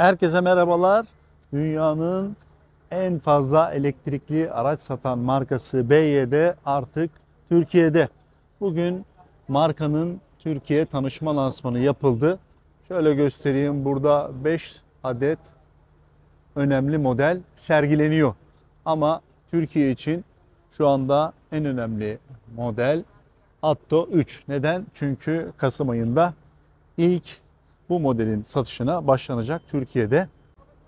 Herkese merhabalar. Dünyanın en fazla elektrikli araç satan markası BYD artık Türkiye'de. Bugün markanın Türkiye tanışma lansmanı yapıldı. Şöyle göstereyim. Burada 5 adet önemli model sergileniyor. Ama Türkiye için şu anda en önemli model Atto 3. Neden? Çünkü Kasım ayında ilk bu modelin satışına başlanacak Türkiye'de.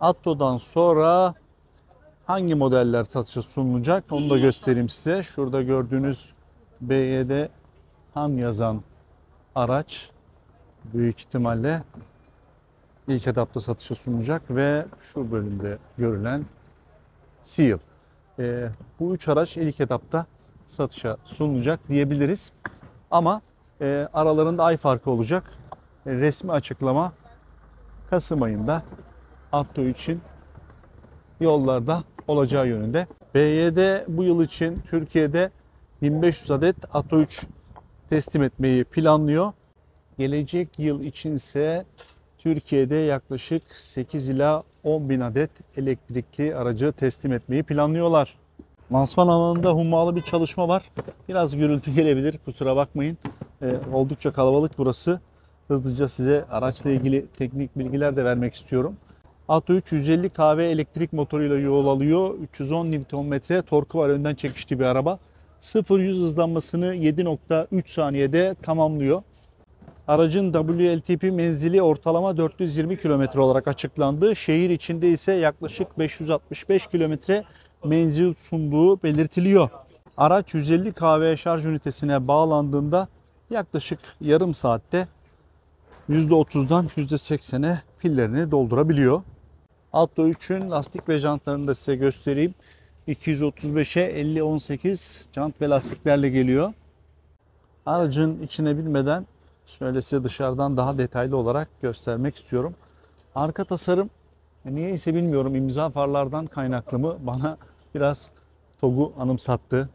Atto'dan sonra hangi modeller satışa sunulacak onu da göstereyim size. Şurada gördüğünüz BYD Han yazan araç büyük ihtimalle ilk etapta satışa sunulacak ve şu bölümde görülen Seal. E, bu üç araç ilk etapta satışa sunulacak diyebiliriz. Ama e, aralarında ay farkı olacak resmi açıklama Kasım ayında Atto için yollarda olacağı yönünde. BYD bu yıl için Türkiye'de 1500 adet Atto 3 teslim etmeyi planlıyor. Gelecek yıl için ise Türkiye'de yaklaşık 8 ila 10 bin adet elektrikli aracı teslim etmeyi planlıyorlar. Lansman alanında hummalı bir çalışma var. Biraz gürültü gelebilir kusura bakmayın. Ee, oldukça kalabalık burası hızlıca size araçla ilgili teknik bilgiler de vermek istiyorum. Atto 3 150 kW elektrik motoruyla yol alıyor. 310 Nm torku var önden çekişli bir araba. 0-100 hızlanmasını 7.3 saniyede tamamlıyor. Aracın WLTP menzili ortalama 420 km olarak açıklandı. Şehir içinde ise yaklaşık 565 km menzil sunduğu belirtiliyor. Araç 150 kW şarj ünitesine bağlandığında yaklaşık yarım saatte %30'dan %80'e pillerini doldurabiliyor. Alto 3'ün lastik ve jantlarını da size göstereyim. 235'e 50-18 jant ve lastiklerle geliyor. Aracın içine binmeden şöyle size dışarıdan daha detaylı olarak göstermek istiyorum. Arka tasarım e, niye ise bilmiyorum imza farlardan kaynaklı mı bana biraz TOG'u anımsattı.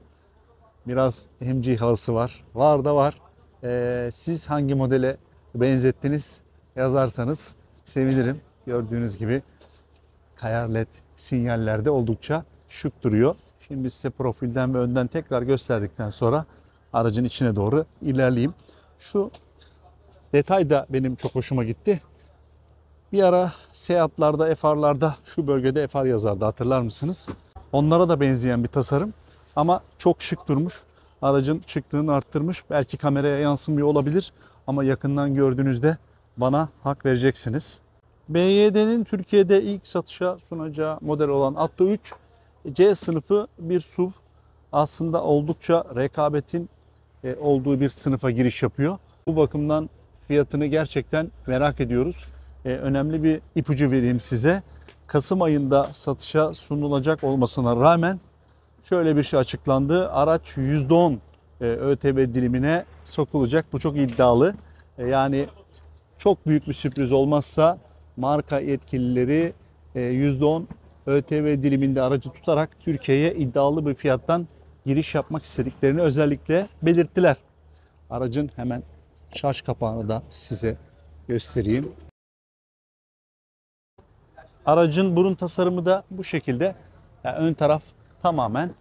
Biraz MG havası var. Var da var. Ee, siz hangi modele benzettiniz yazarsanız sevinirim. Gördüğünüz gibi kayar led sinyallerde oldukça şık duruyor. Şimdi size profilden ve önden tekrar gösterdikten sonra aracın içine doğru ilerleyeyim. Şu detay da benim çok hoşuma gitti. Bir ara Seat'larda, FR'larda şu bölgede FR yazardı hatırlar mısınız? Onlara da benzeyen bir tasarım ama çok şık durmuş aracın şıklığını arttırmış. Belki kameraya yansımıyor olabilir ama yakından gördüğünüzde bana hak vereceksiniz. BYD'nin Türkiye'de ilk satışa sunacağı model olan Atto 3 C sınıfı bir SUV. Aslında oldukça rekabetin e, olduğu bir sınıfa giriş yapıyor. Bu bakımdan fiyatını gerçekten merak ediyoruz. E, önemli bir ipucu vereyim size. Kasım ayında satışa sunulacak olmasına rağmen şöyle bir şey açıklandı. Araç %10 e, ÖTV dilimine sokulacak. Bu çok iddialı. E, yani çok büyük bir sürpriz olmazsa marka yetkilileri %10 e, ÖTV diliminde aracı tutarak Türkiye'ye iddialı bir fiyattan giriş yapmak istediklerini özellikle belirttiler. Aracın hemen şarj kapağını da size göstereyim. Aracın burun tasarımı da bu şekilde. Yani ön taraf tamamen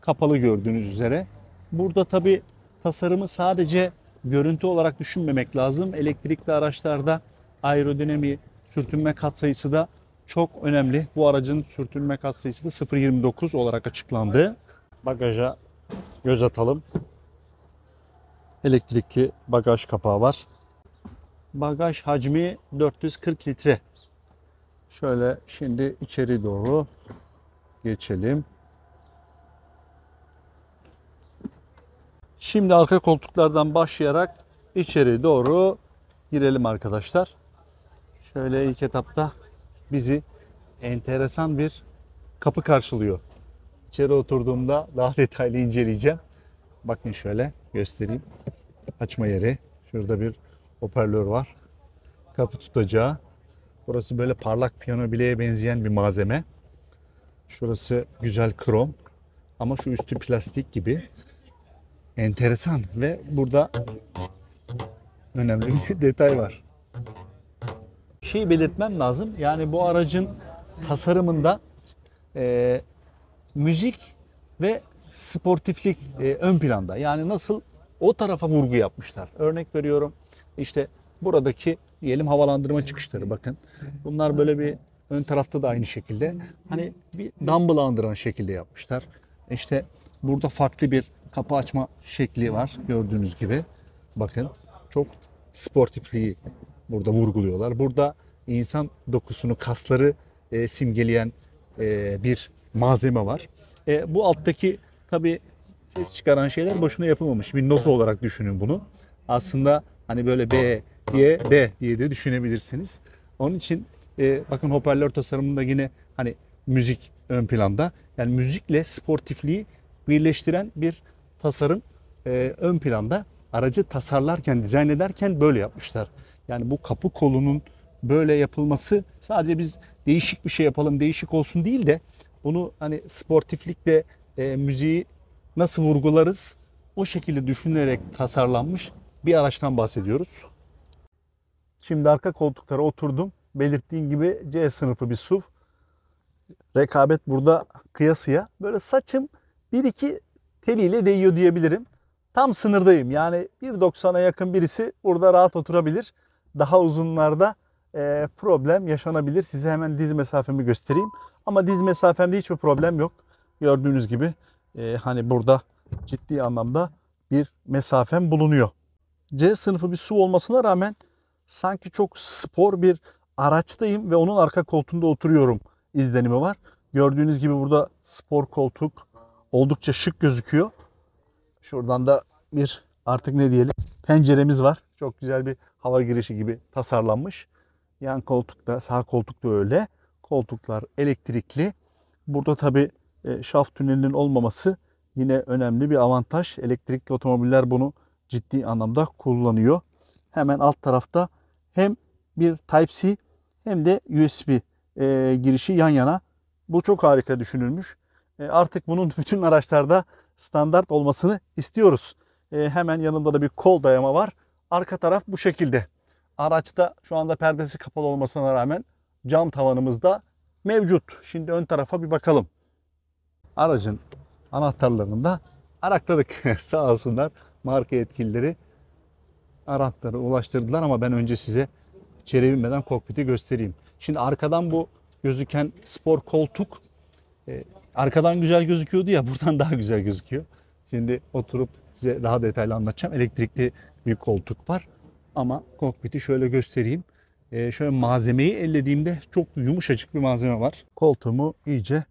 kapalı gördüğünüz üzere. Burada tabi tasarımı sadece görüntü olarak düşünmemek lazım. Elektrikli araçlarda aerodinami, sürtünme katsayısı da çok önemli. Bu aracın sürtünme katsayısı da 0.29 olarak açıklandı. Bagaja göz atalım. Elektrikli bagaj kapağı var. Bagaj hacmi 440 litre. Şöyle şimdi içeri doğru geçelim. Şimdi arka koltuklardan başlayarak içeri doğru girelim arkadaşlar. Şöyle ilk etapta bizi enteresan bir kapı karşılıyor. İçeri oturduğumda daha detaylı inceleyeceğim. Bakın şöyle göstereyim. Açma yeri. Şurada bir hoparlör var. Kapı tutacağı. Burası böyle parlak piyano bileğe benzeyen bir malzeme. Şurası güzel krom. Ama şu üstü plastik gibi enteresan ve burada önemli bir detay var. Şey belirtmem lazım yani bu aracın tasarımında e, müzik ve sportiflik e, ön planda. Yani nasıl o tarafa vurgu yapmışlar. Örnek veriyorum işte buradaki diyelim havalandırma çıkışları bakın. Bunlar böyle bir ön tarafta da aynı şekilde. Hani bir dumbbell andıran şekilde yapmışlar. İşte burada farklı bir kapı açma şekli var gördüğünüz gibi. Bakın çok sportifliği burada vurguluyorlar. Burada insan dokusunu, kasları e, simgeleyen e, bir malzeme var. E, bu alttaki tabi ses çıkaran şeyler boşuna yapılmamış. Bir nota olarak düşünün bunu. Aslında hani böyle B Y, D diye de düşünebilirsiniz. Onun için e, bakın hoparlör tasarımında yine hani müzik ön planda. Yani müzikle sportifliği birleştiren bir tasarım e, ön planda aracı tasarlarken, dizayn ederken böyle yapmışlar. Yani bu kapı kolunun böyle yapılması sadece biz değişik bir şey yapalım, değişik olsun değil de bunu hani sportiflikle e, müziği nasıl vurgularız o şekilde düşünülerek tasarlanmış bir araçtan bahsediyoruz. Şimdi arka koltuklara oturdum. Belirttiğim gibi C sınıfı bir SUV. Rekabet burada kıyasıya. Böyle saçım bir iki teliyle değiyor diyebilirim. Tam sınırdayım. Yani 1.90'a yakın birisi burada rahat oturabilir. Daha uzunlarda e, problem yaşanabilir. Size hemen diz mesafemi göstereyim. Ama diz mesafemde hiçbir problem yok. Gördüğünüz gibi e, hani burada ciddi anlamda bir mesafem bulunuyor. C sınıfı bir su olmasına rağmen sanki çok spor bir araçtayım ve onun arka koltuğunda oturuyorum izlenimi var. Gördüğünüz gibi burada spor koltuk, Oldukça şık gözüküyor. Şuradan da bir artık ne diyelim penceremiz var. Çok güzel bir hava girişi gibi tasarlanmış. Yan koltukta, sağ koltukta öyle. Koltuklar elektrikli. Burada tabi e, şaft tünelinin olmaması yine önemli bir avantaj. Elektrikli otomobiller bunu ciddi anlamda kullanıyor. Hemen alt tarafta hem bir Type-C hem de USB e, girişi yan yana. Bu çok harika düşünülmüş. E, artık bunun bütün araçlarda standart olmasını istiyoruz. E, hemen yanında da bir kol dayama var. Arka taraf bu şekilde. Araçta şu anda perdesi kapalı olmasına rağmen cam tavanımızda mevcut. Şimdi ön tarafa bir bakalım. Aracın anahtarlarını da arakladık. Sağ olsunlar marka yetkilileri anahtarı ulaştırdılar ama ben önce size içeri binmeden kokpiti göstereyim. Şimdi arkadan bu gözüken spor koltuk e, Arkadan güzel gözüküyordu ya buradan daha güzel gözüküyor. Şimdi oturup size daha detaylı anlatacağım. Elektrikli bir koltuk var ama kokpiti şöyle göstereyim. Ee, şöyle malzemeyi ellediğimde çok yumuşacık bir malzeme var. Koltuğumu iyice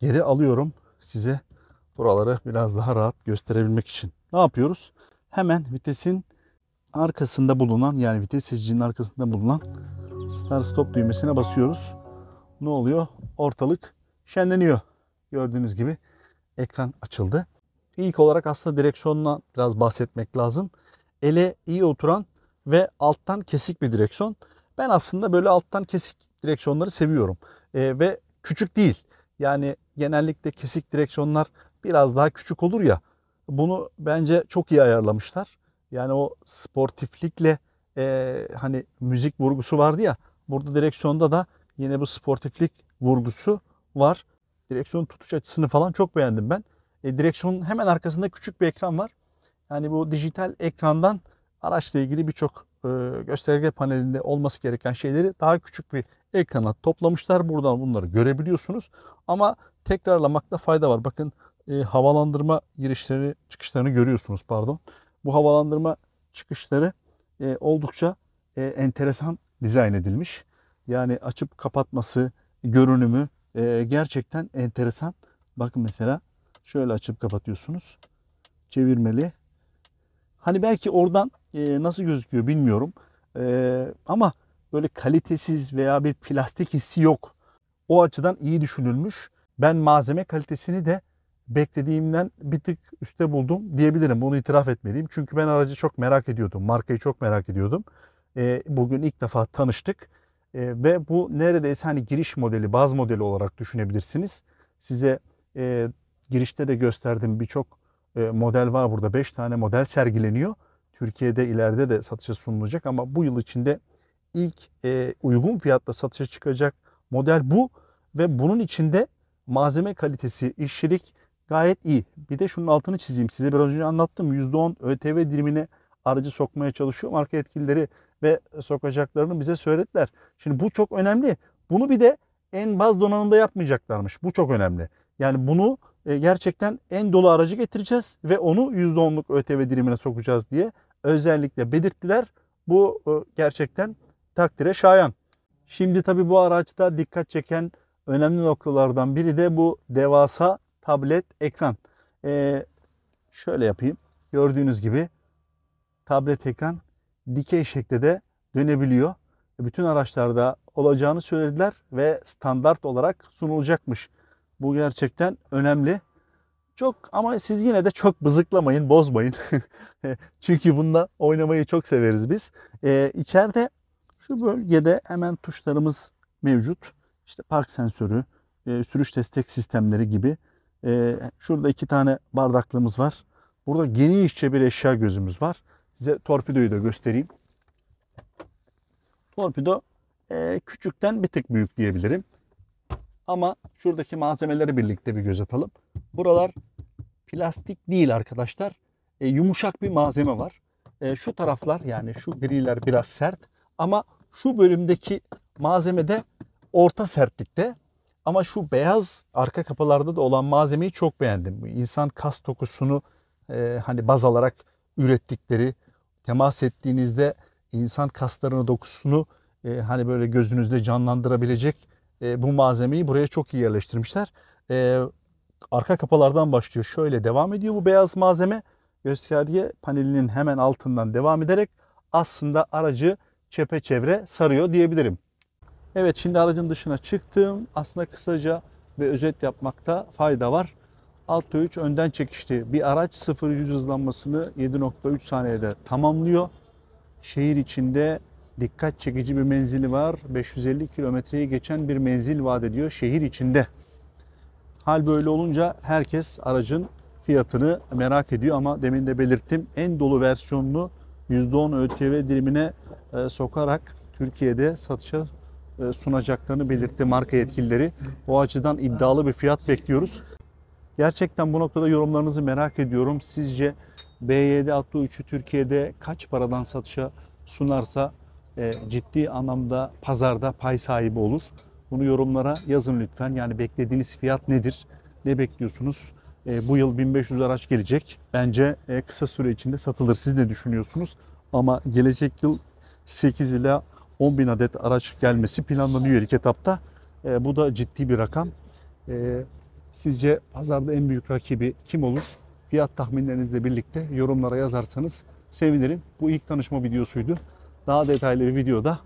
geri alıyorum size buraları biraz daha rahat gösterebilmek için. Ne yapıyoruz? Hemen vitesin arkasında bulunan yani vites seçicinin arkasında bulunan start stop düğmesine basıyoruz. Ne oluyor? Ortalık şenleniyor. Gördüğünüz gibi ekran açıldı. İlk olarak aslında direksiyonla biraz bahsetmek lazım. Ele iyi oturan ve alttan kesik bir direksiyon. Ben aslında böyle alttan kesik direksiyonları seviyorum. E, ve küçük değil. Yani genellikle kesik direksiyonlar biraz daha küçük olur ya. Bunu bence çok iyi ayarlamışlar. Yani o sportiflikle e, hani müzik vurgusu vardı ya. Burada direksiyonda da yine bu sportiflik vurgusu var direksiyonun tutuş açısını falan çok beğendim ben. E, direksiyonun hemen arkasında küçük bir ekran var. Yani bu dijital ekrandan araçla ilgili birçok e, gösterge panelinde olması gereken şeyleri daha küçük bir ekrana toplamışlar. Buradan bunları görebiliyorsunuz. Ama tekrarlamakta fayda var. Bakın e, havalandırma girişleri çıkışlarını görüyorsunuz pardon. Bu havalandırma çıkışları e, oldukça e, enteresan dizayn edilmiş. Yani açıp kapatması, görünümü e, gerçekten enteresan. Bakın mesela şöyle açıp kapatıyorsunuz. Çevirmeli. Hani belki oradan e, nasıl gözüküyor bilmiyorum. E, ama böyle kalitesiz veya bir plastik hissi yok. O açıdan iyi düşünülmüş. Ben malzeme kalitesini de beklediğimden bir tık üste buldum diyebilirim. Bunu itiraf etmeliyim. Çünkü ben aracı çok merak ediyordum. Markayı çok merak ediyordum. E, bugün ilk defa tanıştık. E, ve bu neredeyse hani giriş modeli, baz modeli olarak düşünebilirsiniz. Size e, girişte de gösterdiğim birçok e, model var burada. 5 tane model sergileniyor. Türkiye'de ileride de satışa sunulacak ama bu yıl içinde ilk e, uygun fiyatla satışa çıkacak model bu ve bunun içinde malzeme kalitesi, işçilik gayet iyi. Bir de şunun altını çizeyim. Size biraz önce anlattım. %10 ÖTV dilimine aracı sokmaya çalışıyor. Marka etkileri ve sokacaklarını bize söylediler. Şimdi bu çok önemli. Bunu bir de en baz donanımda yapmayacaklarmış. Bu çok önemli. Yani bunu e, gerçekten en dolu aracı getireceğiz ve onu %10'luk ÖTV dilimine sokacağız diye özellikle belirttiler. Bu e, gerçekten takdire şayan. Şimdi tabi bu araçta dikkat çeken önemli noktalardan biri de bu devasa tablet ekran. Ee, şöyle yapayım. Gördüğünüz gibi tablet ekran dikey şekilde de dönebiliyor. Bütün araçlarda olacağını söylediler ve standart olarak sunulacakmış. Bu gerçekten önemli. Çok ama siz yine de çok bızıklamayın, bozmayın. Çünkü bununla oynamayı çok severiz biz. Ee, içeride şu bölgede hemen tuşlarımız mevcut. İşte park sensörü, e, sürüş destek sistemleri gibi. E, şurada iki tane bardaklığımız var. Burada genişçe bir eşya gözümüz var. Size torpidoyu da göstereyim. Torpido e, küçükten bir tık büyük diyebilirim. Ama şuradaki malzemeleri birlikte bir göz atalım. Buralar plastik değil arkadaşlar. E, yumuşak bir malzeme var. E, şu taraflar yani şu griler biraz sert. Ama şu bölümdeki malzeme de orta sertlikte. Ama şu beyaz arka kapılarda da olan malzemeyi çok beğendim. İnsan kas dokusunu e, hani baz alarak ürettikleri temas ettiğinizde insan kaslarını, dokusunu e, hani böyle gözünüzde canlandırabilecek e, bu malzemeyi buraya çok iyi yerleştirmişler. E, arka kapalardan başlıyor. Şöyle devam ediyor bu beyaz malzeme. Gösterge panelinin hemen altından devam ederek aslında aracı çepeçevre sarıyor diyebilirim. Evet şimdi aracın dışına çıktım. Aslında kısaca ve özet yapmakta fayda var. Alto 3 önden çekişti. Bir araç 0-100 hızlanmasını 7.3 saniyede tamamlıyor. Şehir içinde dikkat çekici bir menzili var. 550 kilometreyi geçen bir menzil vaat ediyor şehir içinde. Hal böyle olunca herkes aracın fiyatını merak ediyor ama demin de belirttim en dolu versiyonunu %10 ÖTV dilimine e, sokarak Türkiye'de satışa e, sunacaklarını belirtti marka yetkilileri. O açıdan iddialı bir fiyat bekliyoruz. Gerçekten bu noktada yorumlarınızı merak ediyorum. Sizce BYD Atto 3'ü Türkiye'de kaç paradan satışa sunarsa e, ciddi anlamda pazarda pay sahibi olur? Bunu yorumlara yazın lütfen. Yani beklediğiniz fiyat nedir? Ne bekliyorsunuz? E, bu yıl 1500 araç gelecek. Bence e, kısa süre içinde satılır. Siz ne düşünüyorsunuz? Ama gelecek yıl 8 ile 10 bin adet araç gelmesi planlanıyor ilk etapta. E, bu da ciddi bir rakam. E, Sizce pazarda en büyük rakibi kim olur? Fiyat tahminlerinizle birlikte yorumlara yazarsanız sevinirim. Bu ilk tanışma videosuydu. Daha detaylı bir videoda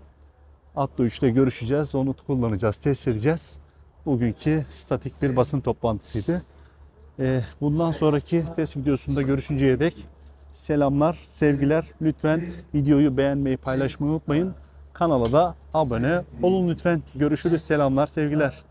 atlı 3'te görüşeceğiz. Onu kullanacağız, test edeceğiz. Bugünkü statik bir basın toplantısıydı. Ee, bundan sonraki test videosunda görüşünceye dek selamlar, sevgiler. Lütfen videoyu beğenmeyi, paylaşmayı unutmayın. Kanala da abone olun lütfen. Görüşürüz. Selamlar, sevgiler.